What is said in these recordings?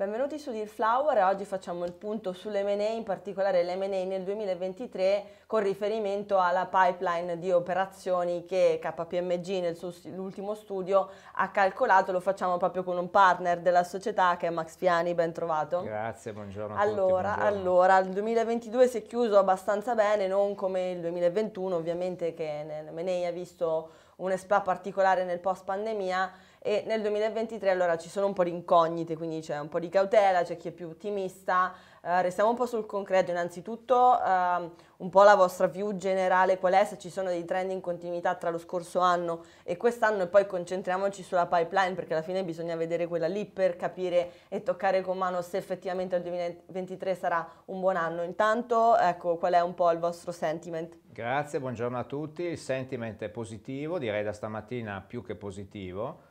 Benvenuti su Deal Flower, oggi facciamo il punto sull'M&A, in particolare l'M&A nel 2023 con riferimento alla pipeline di operazioni che KPMG nel suo ultimo studio ha calcolato, lo facciamo proprio con un partner della società che è Max Fiani, ben trovato. Grazie, buongiorno. Allora, tutti, buongiorno. allora il 2022 si è chiuso abbastanza bene, non come il 2021 ovviamente che l'M&A ha visto un esplat particolare nel post pandemia e nel 2023 allora ci sono un po' di incognite, quindi c'è un po' di cautela, c'è chi è più ottimista, eh, restiamo un po' sul concreto, innanzitutto eh, un po' la vostra view generale, qual è, se ci sono dei trend in continuità tra lo scorso anno e quest'anno e poi concentriamoci sulla pipeline perché alla fine bisogna vedere quella lì per capire e toccare con mano se effettivamente il 2023 sarà un buon anno. Intanto ecco qual è un po' il vostro sentiment. Grazie, buongiorno a tutti, il sentiment è positivo, direi da stamattina più che positivo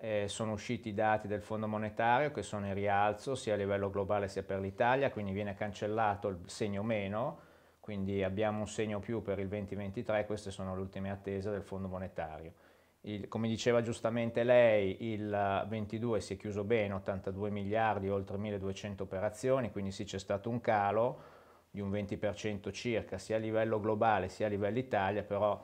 eh, sono usciti i dati del Fondo Monetario che sono in rialzo sia a livello globale sia per l'Italia, quindi viene cancellato il segno meno, quindi abbiamo un segno più per il 2023, queste sono le ultime attese del Fondo Monetario. Il, come diceva giustamente lei, il 22 si è chiuso bene, 82 miliardi, oltre 1200 operazioni, quindi sì c'è stato un calo di un 20% circa, sia a livello globale sia a livello Italia, però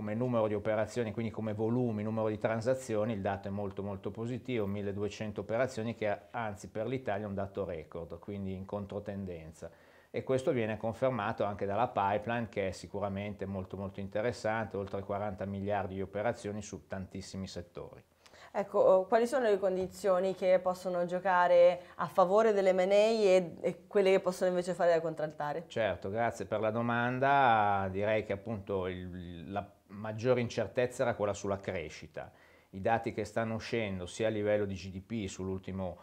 come numero di operazioni, quindi come volumi, numero di transazioni, il dato è molto molto positivo, 1200 operazioni che anzi per l'Italia è un dato record, quindi in controtendenza. E questo viene confermato anche dalla pipeline che è sicuramente molto molto interessante, oltre 40 miliardi di operazioni su tantissimi settori. Ecco, oh, quali sono le condizioni che possono giocare a favore dell'MA e, e quelle che possono invece fare da contraltare? Certo, grazie per la domanda. Direi che appunto il, la maggiore incertezza era quella sulla crescita. I dati che stanno uscendo sia a livello di GDP sull'ultimo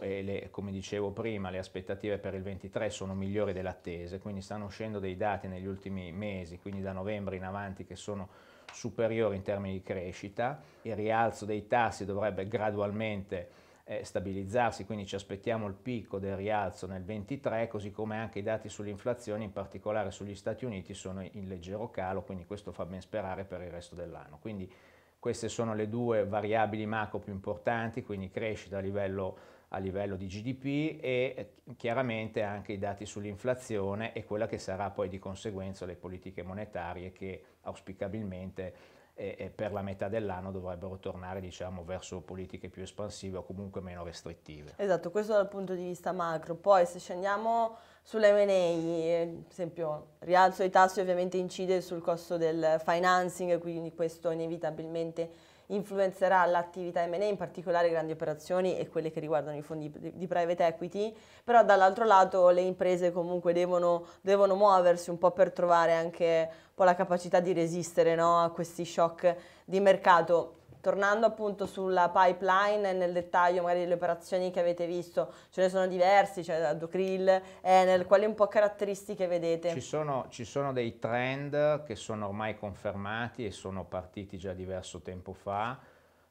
e le, come dicevo prima le aspettative per il 23 sono migliori delle attese, quindi stanno uscendo dei dati negli ultimi mesi, quindi da novembre in avanti che sono superiori in termini di crescita, il rialzo dei tassi dovrebbe gradualmente eh, stabilizzarsi, quindi ci aspettiamo il picco del rialzo nel 23, così come anche i dati sull'inflazione, in particolare sugli Stati Uniti, sono in leggero calo, quindi questo fa ben sperare per il resto dell'anno. Quindi queste sono le due variabili macro più importanti, quindi crescita a livello a livello di GDP e eh, chiaramente anche i dati sull'inflazione e quella che sarà poi di conseguenza le politiche monetarie che auspicabilmente eh, eh, per la metà dell'anno dovrebbero tornare diciamo, verso politiche più espansive o comunque meno restrittive. Esatto, questo dal punto di vista macro. Poi se scendiamo sull'MA, ad eh, esempio rialzo dei tassi ovviamente incide sul costo del financing, quindi questo inevitabilmente influenzerà l'attività M&A, in particolare grandi operazioni e quelle che riguardano i fondi di private equity, però dall'altro lato le imprese comunque devono, devono muoversi un po' per trovare anche un po' la capacità di resistere no, a questi shock di mercato tornando appunto sulla pipeline e nel dettaglio magari delle operazioni che avete visto, ce ne sono diversi, cioè da Ducril, Enel, quali un po' caratteristiche vedete? Ci sono, ci sono dei trend che sono ormai confermati e sono partiti già diverso tempo fa,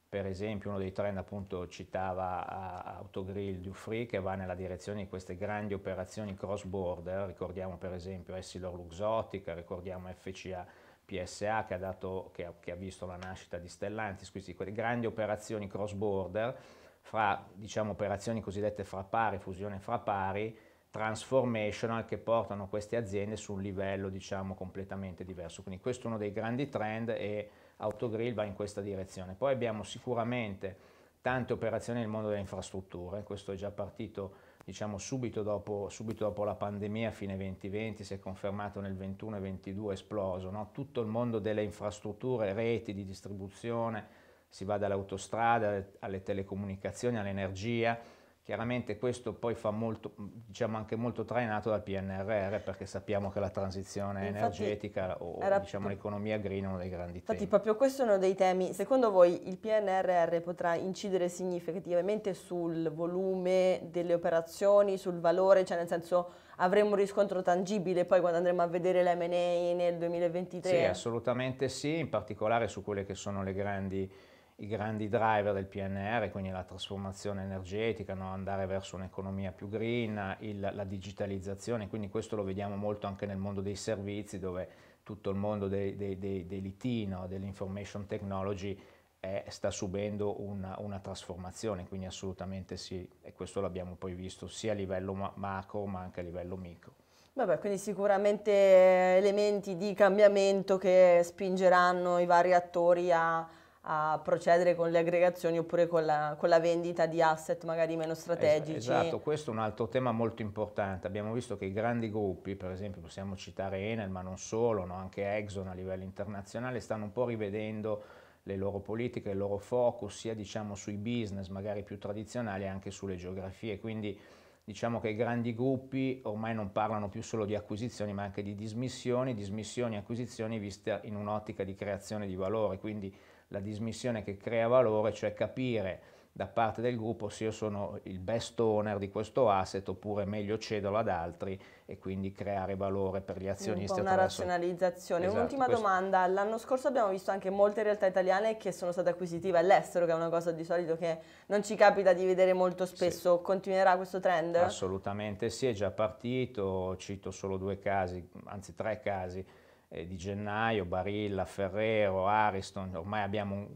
per esempio uno dei trend appunto citava Autogrill Dufree che va nella direzione di queste grandi operazioni cross border, ricordiamo per esempio Essilor Luxottica, ricordiamo FCA PSA che ha, dato, che ha, che ha visto la nascita di Stellantis, queste grandi operazioni cross border, fra diciamo, operazioni cosiddette fra pari, fusione fra pari, transformational che portano queste aziende su un livello diciamo, completamente diverso. Quindi questo è uno dei grandi trend e Autogrill va in questa direzione. Poi abbiamo sicuramente tante operazioni nel mondo delle infrastrutture, questo è già partito diciamo subito dopo, subito dopo, la pandemia, fine 2020, si è confermato nel 21 e 22 esploso, no? tutto il mondo delle infrastrutture, reti di distribuzione, si va dalle autostrade alle telecomunicazioni, all'energia, Chiaramente questo poi fa molto, diciamo anche molto trainato dal PNRR perché sappiamo che la transizione infatti, energetica o diciamo, l'economia green è uno dei grandi infatti, temi. Infatti proprio questo è uno dei temi. Secondo voi il PNRR potrà incidere significativamente sul volume delle operazioni, sul valore, cioè nel senso avremo un riscontro tangibile poi quando andremo a vedere l'M&A nel 2023? Sì, assolutamente sì, in particolare su quelle che sono le grandi i grandi driver del PNR, quindi la trasformazione energetica, no? andare verso un'economia più green, il, la digitalizzazione, quindi questo lo vediamo molto anche nel mondo dei servizi dove tutto il mondo dei, dei, dei, dell'IT, no? dell'information technology è, sta subendo una, una, trasformazione, quindi assolutamente sì, e questo l'abbiamo poi visto sia a livello ma- macro ma anche a livello micro. Vabbè, quindi sicuramente elementi di cambiamento che spingeranno i vari attori a a procedere con le aggregazioni oppure con la, con la vendita di asset magari meno strategici. Es esatto, questo è un altro tema molto importante. Abbiamo visto che i grandi gruppi, per esempio possiamo citare Enel, ma non solo, no? anche Exxon a livello internazionale, stanno un po' rivedendo le loro politiche, il loro focus sia diciamo, sui business magari più tradizionali anche sulle geografie. Quindi diciamo che i grandi gruppi ormai non parlano più solo di acquisizioni ma anche di dismissioni, dismissioni e acquisizioni viste in un'ottica di creazione di valore, quindi la dismissione che crea valore, cioè capire da parte del gruppo se io sono il best owner di questo asset oppure meglio cederlo ad altri e quindi creare valore per gli azionisti. Un una attraverso... razionalizzazione. Esatto, Un'ultima questo... domanda, l'anno scorso abbiamo visto anche molte realtà italiane che sono state acquisitive all'estero, che è una cosa di solito che non ci capita di vedere molto spesso, sì. continuerà questo trend? Assolutamente sì, è già partito, cito solo due casi, anzi tre casi eh, di gennaio, Barilla, Ferrero, Ariston, ormai abbiamo un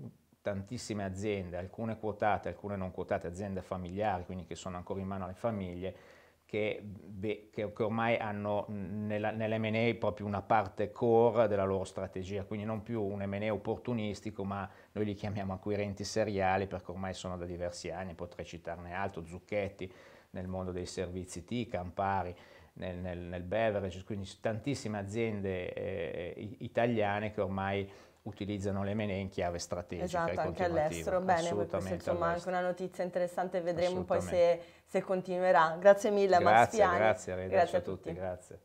tantissime aziende, alcune quotate, alcune non quotate, aziende familiari, quindi che sono ancora in mano alle famiglie, che, beh, che, che ormai hanno nella, nell'MA proprio una parte core della loro strategia, quindi non più un MA opportunistico, ma noi li chiamiamo acquirenti seriali perché ormai sono da diversi anni, potrei citarne altro, Zucchetti nel mondo dei servizi T, Campari, nel, nel, nel beverage, quindi tantissime aziende eh, italiane che ormai utilizzano le mene in chiave strategica esatto, anche all'estero, bene, questa insomma anche una notizia interessante, vedremo poi se, se continuerà. Grazie mille grazie, Max Piani. Grazie, grazie a, tutti. tutti. Grazie.